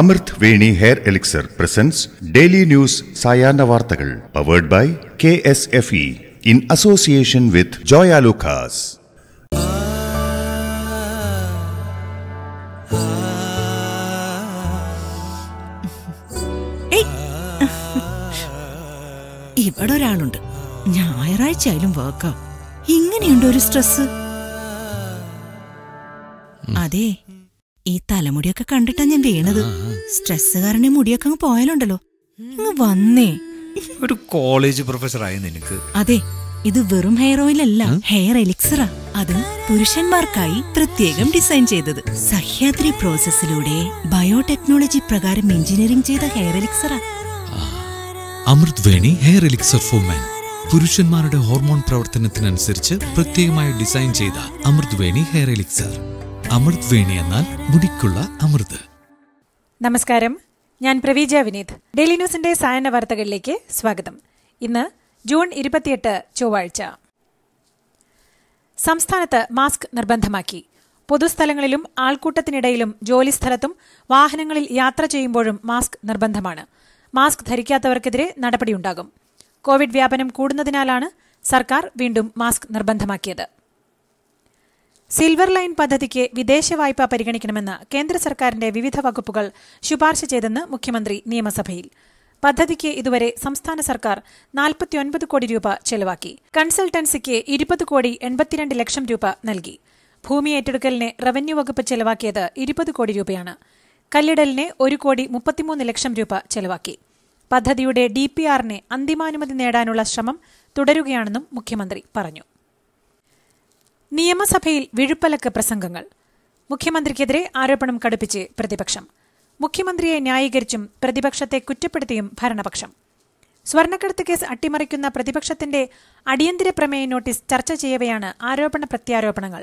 അമൃത് Veni hair elixir presents daily news സായാഹ്ന വാർത്തകൾ powered by K S F E in association with Joyalukkas ഇവിടെ ഒരാളുണ്ട് ഞായറാഴ്ച ആയാലും വർക്കാ ഇങ്ങനെയുണ്ട് ഒരു സ്ട്രെസ് അതെ ഈ തലമുടിയൊക്കെ കണ്ടിട്ടാ ഞാൻ വീണത് സ്ട്രെസ് കാരണം മുടിയൊക്കെ അങ്ങ് പോയാലുണ്ടല്ലോ അങ്ങ് വന്നേ ഒരു കോളേജ് പ്രൊഫസർ ആയ നിനക്ക് അതെ ഇത് വെറും ഹെയർ ഓയിൽ അല്ല ഹെയർ എലിക്സറാ അത് പുരുഷന്മാർക്കായി പ്രത്യേകം ഡിസൈൻ ചെയ്തത് സഹ്യാദ്രി പ്രോസസ്സിലൂടെ ബയോടെക്നോളജി പ്രകാരം എഞ്ചിനീയറിംഗ് ചെയ്ത ഹെയർ എലിക്സറാ Amrut Veni hair elixir four മാൻ പുരുഷന്മാരുടെ ഹോർമോൺ പ്രവർത്തനത്തിനനുസരിച്ച് പ്രത്യേകമായി ഡിസൈൻ ചെയ്ത അമൃത് വേണി ഹെയർ എലിക്സർ അമൃത് വേണി എന്നാൽ മുടിക്കുള്ള അമൃത് നമസ്കാരം ഞാൻ പ്രവീജ വിനീത് ഡെയിലി ന്യൂസിന്റെ സായന വാർത്തകളിലേക്ക് സ്വാഗതം ഇന്ന് ജൂൺ ഇരുപത്തിയെട്ട് ചൊവ്വാഴ്ച സംസ്ഥാനത്ത് മാസ്ക് നിർബന്ധമാക്കി പൊതുസ്ഥലങ്ങളിലും ആൾക്കൂട്ടത്തിനിടയിലും ജോലിസ്ഥലത്തും വാഹനങ്ങളിൽ യാത്ര ചെയ്യുമ്പോഴും മാസ്ക് നിർബന്ധമാണ് മാസ്ക് ധരിക്കാത്തവർക്കെതിരെ നടപടിയുണ്ടാകും കോവിഡ് വ്യാപനം കൂടുന്നതിനാലാണ് സർക്കാർ വീണ്ടും മാസ്ക് നിർബന്ധമാക്കിയത് സിൽവർ ലൈൻ പദ്ധതിക്ക് വിദേശ വായ്പ പരിഗണിക്കണമെന്ന് കേന്ദ്ര സർക്കാരിന്റെ വിവിധ വകുപ്പുകൾ ശുപാർശ ചെയ്തെന്ന് മുഖ്യമന്ത്രി നിയമസഭയിൽ പദ്ധതിക്ക് ഇതുവരെ സംസ്ഥാന സർക്കാർ നാൽപ്പത്തിയൊൻപത് കോടി രൂപ ചെലവാക്കി കൺസൾട്ടൻസിക്ക് ഇരുപത് കോടി എൺപത്തിരണ്ട് ലക്ഷം രൂപ നൽകി ഭൂമി ഏറ്റെടുക്കലിന് റവന്യൂ വകുപ്പ് ചെലവാക്കിയത് ഇരുപത് കോടി രൂപയാണ് കല്ലിടലിന് ഒരു കോടി മുപ്പത്തിമൂന്ന് ലക്ഷം രൂപ ചെലവാക്കി പദ്ധതിയുടെ ഡി പി ആറിന് അന്തിമാനുമതി നേടാനുള്ള ശ്രമം തുടരുകയാണെന്നും മുഖ്യമന്ത്രി പറഞ്ഞു നിയമസഭയിൽ വിഴുപ്പലക്ക് പ്രസംഗങ്ങൾ മുഖ്യമന്ത്രിക്കെതിരെ ആരോപണം കടുപ്പിച്ച് പ്രതിപക്ഷം മുഖ്യമന്ത്രിയെ ന്യായീകരിച്ചും പ്രതിപക്ഷത്തെ കുറ്റപ്പെടുത്തിയും ഭരണപക്ഷം സ്വർണ്ണക്കടത്ത് കേസ് അട്ടിമറിക്കുന്ന പ്രതിപക്ഷത്തിന്റെ അടിയന്തര പ്രമേയ നോട്ടീസ് ചർച്ച ചെയ്യവെയാണ് ആരോപണ പ്രത്യാരോപണങ്ങൾ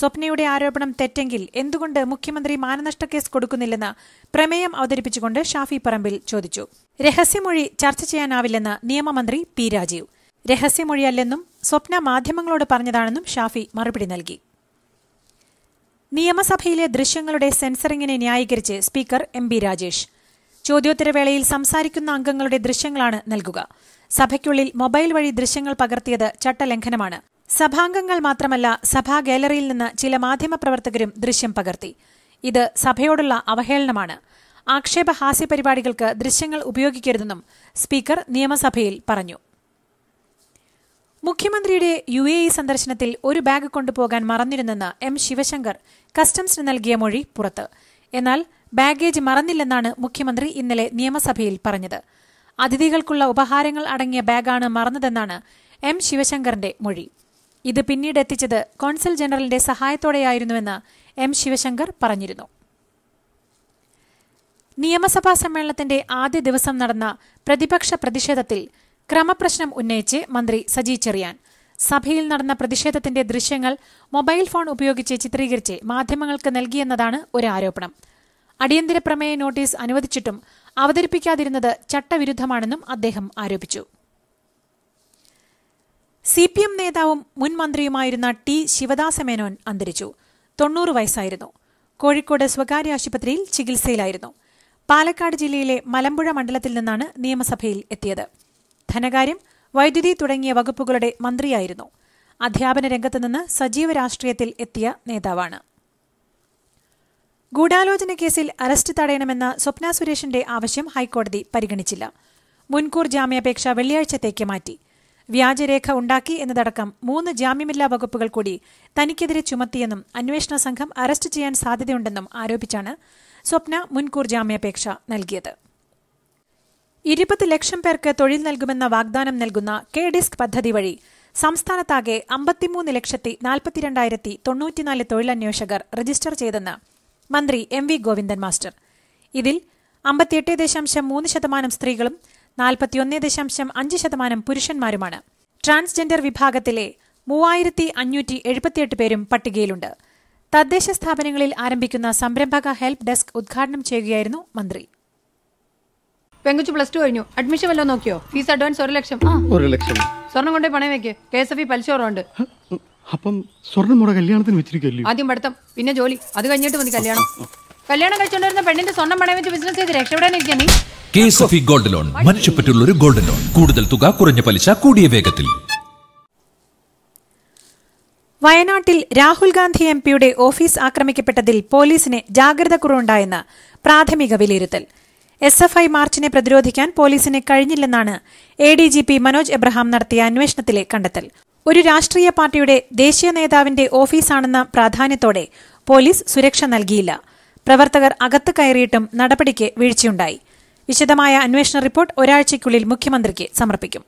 സ്വപ്നയുടെ ആരോപണം തെറ്റെങ്കിൽ എന്തുകൊണ്ട് മുഖ്യമന്ത്രി മാനനഷ്ട കേസ് കൊടുക്കുന്നില്ലെന്ന് പ്രമേയം അവതരിപ്പിച്ചുകൊണ്ട് ഷാഫി പറമ്പിൽ ചോദിച്ചു രഹസ്യമൊഴി ചർച്ച ചെയ്യാനാവില്ലെന്ന് നിയമമന്ത്രി പി രാജീവ് രഹസ്യമൊഴിയല്ലെന്നും സ്വപ്ന മാധ്യമങ്ങളോട് പറഞ്ഞതാണെന്നും ഷാഫി മറുപടി നൽകി നിയമസഭയിലെ ദൃശ്യങ്ങളുടെ സെൻസറിങ്ങിനെ ന്യായീകരിച്ച് സ്പീക്കർ എം ബി രാജേഷ് ചോദ്യോത്തരവേളയിൽ സംസാരിക്കുന്ന അംഗങ്ങളുടെ ദൃശ്യങ്ങളാണ് നൽകുക സഭയ്ക്കുള്ളിൽ മൊബൈൽ വഴി ദൃശ്യങ്ങൾ പകർത്തിയത് ചട്ടലംഘനമാണ് സഭാംഗങ്ങൾ മാത്രമല്ല സഭാ ഗാലറിയിൽ നിന്ന് ചില മാധ്യമപ്രവർത്തകരും ദൃശ്യം പകർത്തി ഇത് സഭയോടുള്ള അവഹേളനമാണ് ആക്ഷേപഹാസ്യ പരിപാടികൾക്ക് ദൃശ്യങ്ങൾ ഉപയോഗിക്കരുതെന്നും സ്പീക്കർ നിയമസഭയിൽ പറഞ്ഞു മുഖ്യമന്ത്രിയുടെ യു എ ഇ സന്ദർശനത്തിൽ ഒരു ബാഗ് കൊണ്ടുപോകാൻ മറന്നിരുന്നെന്ന് എം ശിവശങ്കർ കസ്റ്റംസിന് നൽകിയ മൊഴി പുറത്ത് എന്നാൽ ബാഗേജ് മറന്നില്ലെന്നാണ് മുഖ്യമന്ത്രി ഇന്നലെ നിയമസഭയിൽ പറഞ്ഞത് അതിഥികൾക്കുള്ള ഉപഹാരങ്ങൾ അടങ്ങിയ ബാഗാണ് മറന്നതെന്നാണ് എം ശിവശങ്കറിന്റെ മൊഴി ഇത് പിന്നീട് എത്തിച്ചത് കോൺസൽ ജനറലിന്റെ സഹായത്തോടെയായിരുന്നുവെന്ന് എം ശിവശങ്കർ പറഞ്ഞിരുന്നു നിയമസഭാ സമ്മേളനത്തിന്റെ ആദ്യ ദിവസം നടന്ന പ്രതിപക്ഷ പ്രതിഷേധത്തിൽ ക്രമപ്രശ്നം ഉന്നയിച്ച് മന്ത്രി സജി ചെറിയാൻ സഭയിൽ നടന്ന പ്രതിഷേധത്തിന്റെ ദൃശ്യങ്ങൾ മൊബൈൽ ഫോൺ ഉപയോഗിച്ച് ചിത്രീകരിച്ച് മാധ്യമങ്ങൾക്ക് നൽകിയെന്നതാണ് ഒരു ആരോപണം അടിയന്തര പ്രമേയ നോട്ടീസ് അനുവദിച്ചിട്ടും അവതരിപ്പിക്കാതിരുന്നത് ചട്ടവിരുദ്ധമാണെന്നും അദ്ദേഹം ആരോപിച്ചു സി പി എം നേതാവും മുൻ മന്ത്രിയുമായിരുന്ന ടി ശിവദാസമേനോൻ അന്തരിച്ചു തൊണ്ണൂറ് വയസ്സായിരുന്നു കോഴിക്കോട് സ്വകാര്യ ആശുപത്രിയിൽ ചികിത്സയിലായിരുന്നു പാലക്കാട് ജില്ലയിലെ മലമ്പുഴ മണ്ഡലത്തിൽ നിന്നാണ് നിയമസഭയിൽ എത്തിയത് ധനകാര്യം വൈദ്യുതി തുടങ്ങിയ വകുപ്പുകളുടെ മന്ത്രിയായിരുന്നു അധ്യാപന രംഗത്ത് നിന്ന് സജീവ രാഷ്ട്രീയത്തിൽ എത്തിയ നേതാവാണ് ഗൂഢാലോചന കേസിൽ അറസ്റ്റ് തടയണമെന്ന സ്വപ്ന സുരേഷിന്റെ ആവശ്യം ഹൈക്കോടതി പരിഗണിച്ചില്ല മുൻകൂർ ജാമ്യാപേക്ഷ വെള്ളിയാഴ്ചത്തേക്ക് മാറ്റി വ്യാജരേഖ ഉണ്ടാക്കി എന്നതടക്കം മൂന്ന് ജാമ്യമില്ലാ വകുപ്പുകൾ കൂടി തനിക്കെതിരെ ചുമത്തിയെന്നും അന്വേഷണ സംഘം അറസ്റ്റ് ചെയ്യാൻ സാധ്യതയുണ്ടെന്നും ആരോപിച്ചാണ് സ്വപ്ന മുൻകൂർ ജാമ്യാപേക്ഷ നൽകിയത് ഇരുപത് ലക്ഷം പേർക്ക് തൊഴിൽ നൽകുമെന്ന വാഗ്ദാനം നൽകുന്ന കെ ഡിസ്ക് പദ്ധതി വഴി സംസ്ഥാനത്താകെ അമ്പത്തിമൂന്ന് ലക്ഷത്തി നാൽപ്പത്തിരണ്ടായിരത്തി തൊണ്ണൂറ്റിനാല് തൊഴിലന്വേഷകർ രജിസ്റ്റർ ചെയ്തെന്ന് മന്ത്രി എം വി ഗോവിന്ദൻ മാസ്റ്റർ ഇതിൽ അമ്പത്തിയെട്ട് ദശാംശം മൂന്ന് ശതമാനം സ്ത്രീകളും നാൽപ്പത്തിയൊന്ന് ദശാംശം അഞ്ച് ശതമാനം പുരുഷന്മാരുമാണ് ട്രാൻസ്ജെൻഡർ വിഭാഗത്തിലെ മൂവായിരത്തി അഞ്ഞൂറ്റി എഴുപത്തിയെട്ട് പേരും പട്ടികയിലുണ്ട് തദ്ദേശ സ്ഥാപനങ്ങളിൽ ആരംഭിക്കുന്ന സംരംഭക ഹെൽപ്പ് ഡെസ്ക് ഉദ്ഘാടനം ചെയ്യുകയായിരുന്നു മന്ത്രി പെങ്കുച്ചു പ്ലസ് ടു കഴിഞ്ഞു അഡ്മിഷൻ വല്ലതും നോക്കിയോ ഫീസ് അഡ്വാൻസ് ഒരു ലക്ഷം ഒരു ലക്ഷം സ്വർണം കൊണ്ടേ പണയം വെക്കേ കെ എസ് എഫ് ഇ പലിശോറുണ്ട് അപ്പം സ്വർണം മുട കല്യാണത്തിന് വെച്ചിരിക്കല്ലേ ആദ്യം പഠിത്തം പിന്നെ ജോലി അത് കഴിഞ്ഞിട്ട് മതി കല്യാണം കല്യാണം കഴിച്ചുകൊണ്ടിരുന്ന പെണ്ണിന്റെ സ്വർണം പണയം വെച്ച് ബിസിനസ് ചെയ്ത് രക്ഷപ്പെടാനിരിക്കാൻ നീ K S F E gold loan മനുഷ്യപ്പറ്റുള്ള ഒരു ഗോൾഡ് ലോൺ കൂടുതൽ തുക കുറഞ്ഞ പലിശ കൂടിയ വേഗത്തിൽ വയനാട്ടിൽ രാഹുൽ ഗാന്ധി എംപിയുടെ ഓഫീസ് ആക്രമിക്കപ്പെട്ടതിൽ പോലീസിന് ജാഗ്രത കുറവുണ്ടായെന്ന് പ്രാഥമിക വിലയിരുത്തൽ എസ് എഫ് ഐ മാർച്ചിനെ പ്രതിരോധിക്കാൻ പോലീസിന് കഴിഞ്ഞില്ലെന്നാണ് A D G P Manoj Abraham നടത്തിയ അന്വേഷണത്തിലെ കണ്ടെത്തൽ ഒരു രാഷ്ട്രീയ പാർട്ടിയുടെ ദേശീയ നേതാവിന്റെ ഓഫീസാണെന്ന പ്രാധാന്യത്തോടെ പോലീസ് സുരക്ഷ നൽകിയില്ല പ്രവർത്തകർ അകത്ത് കയറിയിട്ടും നടപടിക്ക് വീഴ്ചയുണ്ടായി വിശദമായ അന്വേഷണ റിപ്പോർട്ട് ഒരാഴ്ചയ്ക്കുള്ളിൽ മുഖ്യമന്ത്രിക്ക് സമർപ്പിക്കും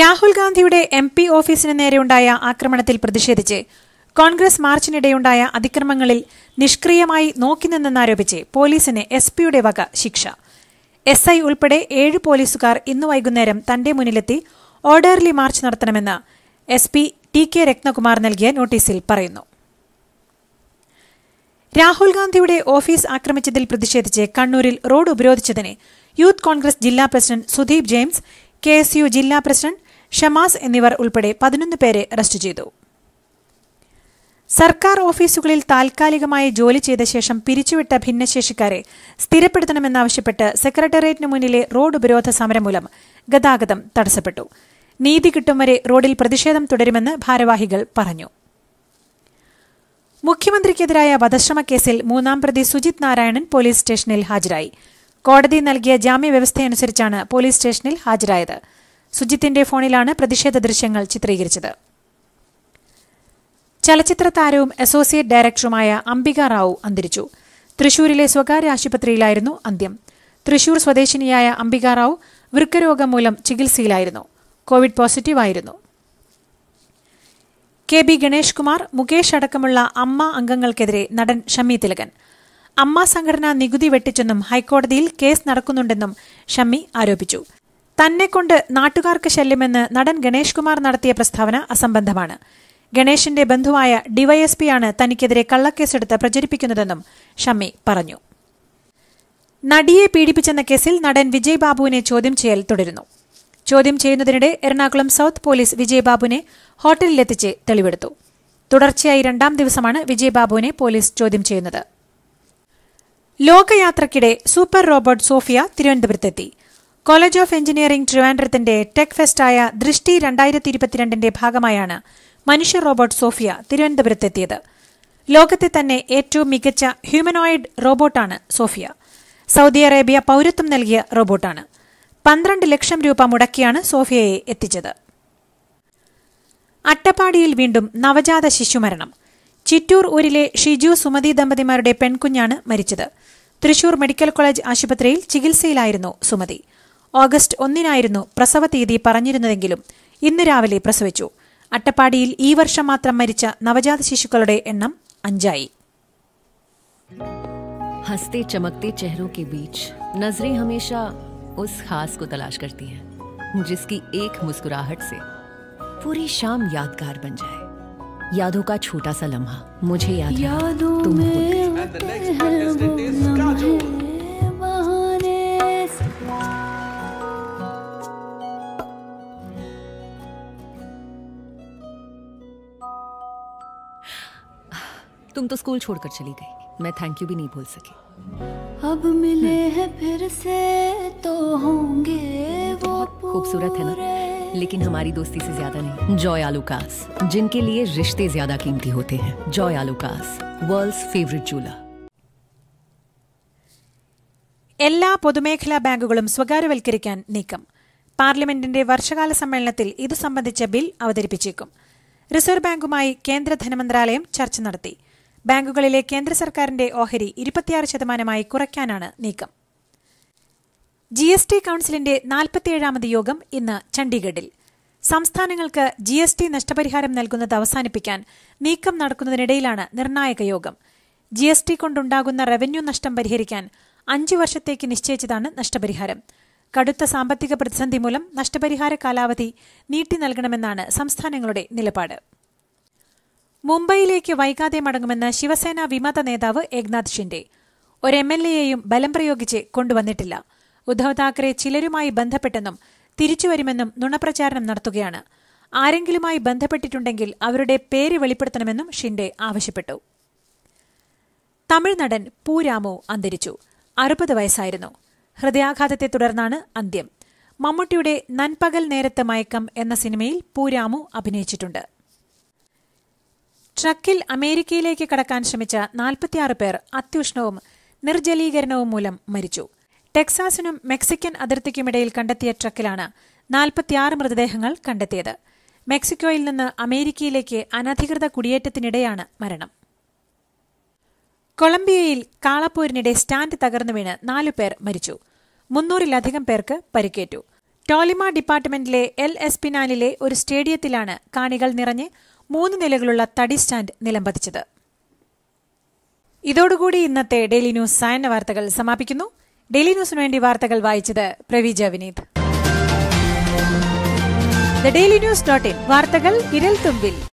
രാഹുൽ ഗാന്ധിയുടെ എം പി ഓഫീസിന് നേരെയുണ്ടായ ആക്രമണത്തിൽ പ്രതിഷേധിച്ച് കോൺഗ്രസ് മാർച്ചിനിടെയുണ്ടായ അതിക്രമങ്ങളിൽ നിഷ്ക്രിയമായി നോക്കിനിന്നെന്നാരോപിച്ച് പോലീസിന് എസ് പിയുടെ വക ശിക്ഷ എസ് ഐ ഉൾപ്പെടെ ഏഴ് പോലീസുകാർ ഇന്ന് വൈകുന്നേരം തന്റെ മുന്നിലെത്തി ഓർഡർലി മാർച്ച് നടത്തണമെന്ന് S P T K Ratnakumar നൽകിയ നോട്ടീസിൽ പറയുന്നു രാഹുൽ ഗാന്ധിയുടെ ഓഫീസ് ആക്രമിച്ചതിൽ പ്രതിഷേധിച്ച് കണ്ണൂരിൽ റോഡ് ഉപരോധിച്ചതിന് യൂത്ത് കോൺഗ്രസ് ജില്ലാ പ്രസിഡന്റ് സുദീപ് ജെയിംസ് കെ ജില്ലാ പ്രസിഡന്റ് ഷമാസ് എന്നിവർ ഉൾപ്പെടെ പതിനൊന്ന് പേരെ അറസ്റ്റ് ചെയ്തു സർക്കാർ ഓഫീസുകളിൽ താൽക്കാലികമായി ജോലി ചെയ്ത ശേഷം പിരിച്ചുവിട്ട ഭിന്നശേഷിക്കാരെ സ്ഥിരപ്പെടുത്തണമെന്നാവശ്യപ്പെട്ട് സെക്രട്ടേറിയറ്റിന് മുന്നിലെ റോഡ് ഉപരോധ സമരം മൂലം ഗതാഗതം തടസ്സപ്പെട്ടു നീതി കിട്ടും വരെ റോഡിൽ പ്രതിഷേധം തുടരുമെന്ന് ഭാരവാഹികൾ പറഞ്ഞു മുഖ്യമന്ത്രിക്കെതിരായ വധശ്രമക്കേസിൽ മൂന്നാം പ്രതി സുജിത് നാരായണൻ പോലീസ് സ്റ്റേഷനിൽ ഹാജരായി കോടതി നൽകിയ ജാമ്യവ്യവസ്ഥയനുസരിച്ചാണ് പോലീസ് സ്റ്റേഷനിൽ ഹാജരായത് സുജിത്തിന്റെ ഫോണിലാണ് പ്രതിഷേധ ദൃശ്യങ്ങൾ ചിത്രീകരിച്ചത് ചലച്ചിത്ര താരവും അസോസിയേറ്റ് ഡയറക്ടറുമായ അംബിക റാവു അന്തരിച്ചു തൃശൂരിലെ സ്വകാര്യ ആശുപത്രിയിലായിരുന്നു അന്ത്യം തൃശൂർ സ്വദേശിനിയായ അംബിക റാവു വൃക്കരോഗം മൂലം ചികിത്സയിലായിരുന്നു കോവിഡ് പോസിറ്റീവായിരുന്നു കെ ബി ഗണേഷ് കുമാർ മുകേഷ് അടക്കമുള്ള അമ്മ അംഗങ്ങൾക്കെതിരെ നടൻ ഷമ്മി തിലകൻ അമ്മ സംഘടന നികുതി വെട്ടിച്ചെന്നും ഹൈക്കോടതിയിൽ കേസ് നടക്കുന്നുണ്ടെന്നും ഷമ്മി ആരോപിച്ചു തന്നെക്കൊണ്ട് നാട്ടുകാർക്ക് ശല്യമെന്ന് നടൻ ഗണേഷ് കുമാർ നടത്തിയ പ്രസ്താവന അസംബന്ധമാണ് ഗണേഷിന്റെ ബന്ധുവായ ഡിവൈഎസ്പിയാണ് തനിക്കെതിരെ കള്ളക്കേസെടുത്ത് പ്രചരിപ്പിക്കുന്നതെന്നും ഷമ്മി പറഞ്ഞു നടിയെ പീഡിപ്പിച്ചെന്ന കേസിൽ നടൻ വിജയ് ബാബുവിനെ ചോദ്യം ചെയ്യൽ തുടരുന്നു ചോദ്യം ചെയ്യുന്നതിനിടെ എറണാകുളം സൌത്ത് പോലീസ് വിജയ് ബാബുവിനെ ഹോട്ടലിലെത്തിച്ച് തെളിവെടുത്തു തുടർച്ചയായി രണ്ടാം ദിവസമാണ് വിജയ് ബാബുവിനെ പോലീസ് ചോദ്യം ചെയ്യുന്നത് ലോകയാത്രയ്ക്കിടെ സൂപ്പർ റോബോട്ട് സോഫിയ തിരുവനന്തപുരത്തെത്തി കോളേജ് ഓഫ് എഞ്ചിനീയറിംഗ് ട്രിവാൻഡ്രത്തിന്റെ ടെക് ഫെസ്റ്റായ ദൃഷ്ടി രണ്ടായിരത്തി ഇരുപത്തിരണ്ടിന്റെ ഭാഗമായാണ് മനുഷ്യ റോബോട്ട് സോഫിയ തിരുവനന്തപുരത്തെത്തിയത് ലോകത്തെ തന്നെ ഏറ്റവും മികച്ച ഹ്യൂമനോയിഡ് റോബോട്ടാണ് സോഫിയ സൗദി അറേബ്യ പൌരത്വം നൽകിയ റോബോട്ടാണ് പന്ത്രണ്ട് ലക്ഷം രൂപ മുടക്കിയാണ് സോഫിയയെ എത്തിച്ചത് അട്ടപ്പാടിയിൽ വീണ്ടും നവജാത ശിശുമരണം ചിറ്റൂർ ഊരിലെ ഷിജു സുമതി ദമ്പതിമാരുടെ പെൺകുഞ്ഞാണ് മരിച്ചത് തൃശൂർ മെഡിക്കൽ കോളേജ് ആശുപത്രിയിൽ ചികിത്സയിലായിരുന്നു സുമതി ഓഗസ്റ്റ് ഒന്നിനായിരുന്നു പ്രസവ തീയതി പറഞ്ഞിരുന്നതെങ്കിലും ഇന്ന് രാവിലെ പ്രസവിച്ചു അട്ടപ്പാടിയിൽ ഈ വർഷം മാത്രം മരിച്ച നവജാത ശിശുക്കളുടെ എണ്ണം അഞ്ചായി हंसते चमकते चेहरों के बीच नजरें हमेशा उस खास को तलाश करती हैं जिसकी एक मुस्कुराहट से पूरी शाम यादगार बन जाए यादों का छोटा सा लम्हा मुझे याद यादों में तुम तो स्कूल छोड़कर चली गई मैं थैंक यू भी नहीं बोल सकी अब मिले हैं फिर से तो होंगे वो खूबसूरत है ना लेकिन हमारी दोस्ती से ज्यादा नहीं जॉय आलूकास जिनके लिए रिश्ते ज्यादा कीमती होते हैं Joyalukkas world's favourite jeweller എല്ലാ പൊതുമേഖലാ ബാങ്കുകളും സ്വകാര്യവൽക്കരിക്കാൻ നീക്കം പാർലമെന്റിന്റെ വർഷകാല സമ്മേളനത്തിൽ ഇത് സംബന്ധിച്ച ബിൽ അവതരിപ്പിച്ചേക്കും റിസർവ് ബാങ്കുമായി കേന്ദ്ര ധനമന്ത്രാലയം ചർച്ച നടത്തി ബാങ്കുകളിലെ കേന്ദ്ര സർക്കാരിന്റെ ഓഹരി ഇരുപത്തിയാറ് ശതമാനമായി കുറയ്ക്കാനാണ് നീക്കം ജി എസ് ടി കൌൺസിലിന്റെ നാൽപ്പത്തിയേഴാമത് യോഗം ഇന്ന് ചണ്ഡീഗഡിൽ സംസ്ഥാനങ്ങൾക്ക് ജി എസ് ടി നഷ്ടപരിഹാരം നൽകുന്നത് അവസാനിപ്പിക്കാൻ നീക്കം നടക്കുന്നതിനിടയിലാണ് നിർണായക യോഗം ജി എസ് ടി കൊണ്ടുണ്ടാകുന്ന റവന്യൂ നഷ്ടം പരിഹരിക്കാൻ അഞ്ചു വർഷത്തേക്ക് നിശ്ചയിച്ചതാണ് നഷ്ടപരിഹാരം കടുത്ത സാമ്പത്തിക പ്രതിസന്ധി മൂലം നഷ്ടപരിഹാര കാലാവധി നീട്ടി നൽകണമെന്നാണ് സംസ്ഥാനങ്ങളുടെ നിലപാട് മുംബൈയിലേക്ക് വൈകാതെ മടങ്ങുമെന്ന ശിവസേന വിമത നേതാവ് ഏക്നാഥ് ഷിൻഡെ ഒരു എം എൽ എയെയും ബലം പ്രയോഗിച്ച് കൊണ്ടുവന്നിട്ടില്ല ഉദ്ധവ് താക്കറെ ചിലരുമായി ബന്ധപ്പെട്ടെന്നും തിരിച്ചുവരുമെന്നും നുണപ്രചാരണം നടത്തുകയാണ് ആരെങ്കിലുമായി ബന്ധപ്പെട്ടിട്ടുണ്ടെങ്കിൽ അവരുടെ പേര് വെളിപ്പെടുത്തണമെന്നും ഷിൻഡെ ആവശ്യപ്പെട്ടു തമിഴ് നടൻ പൂരാമു അന്തരിച്ചു അറുപത് വയസ്സായിരുന്നു ഹൃദയാഘാതത്തെ തുടർന്നാണ് അന്ത്യം മമ്മൂട്ടിയുടെ നൻപകൽ നേരത്തെ മയക്കം എന്ന സിനിമയിൽ പൂരാമു അഭിനയിച്ചിട്ടുണ്ട് ട്രക്കിൽ അമേരിക്കയിലേക്ക് കടക്കാൻ ശ്രമിച്ച നാൽപ്പത്തിയാറ് പേർ അത്യുഷ്ണവും നിർജലീകരണവും മൂലം മരിച്ചു ടെക്സാസിനും മെക്സിക്കൻ അതിർത്തിക്കുമിടയിൽ കണ്ടെത്തിയ ട്രക്കിലാണ് നാൽപ്പത്തിയാറ് മൃതദേഹങ്ങൾ കണ്ടെത്തിയത് മെക്സിക്കോയിൽ നിന്ന് അമേരിക്കയിലേക്ക് അനധികൃത കുടിയേറ്റത്തിനിടെയാണ് മരണം കൊളംബിയയിൽ കാളപ്പോരിനിടെ സ്റ്റാൻഡ് തകർന്നു വീണ് നാലു പേർ മരിച്ചു മുന്നൂറിലധികം പേർക്ക് പരിക്കേറ്റു ടോളിമ ഡിപ്പാർട്ട്മെന്റിലെ എൽ എസ്പിനാനിലെ ഒരു സ്റ്റേഡിയത്തിലാണ് കാണികൾ നിറഞ്ഞ് മൂന്ന് നിലകളുള്ള തടി സ്റ്റാൻഡ് നിലംപതിച്ചത് ഇതോടുകൂടി ഇന്നത്തെ ഡെയിലി ന്യൂസ് സായന വാർത്തകൾ സമാപിക്കുന്നു ഡെയിലി ന്യൂസിന് വേണ്ടി വാർത്തകൾ വായിച്ചത് Praveeja Vineeth the daily news dot in വാർത്തകൾ ഇരൽ തുമ്പിൽ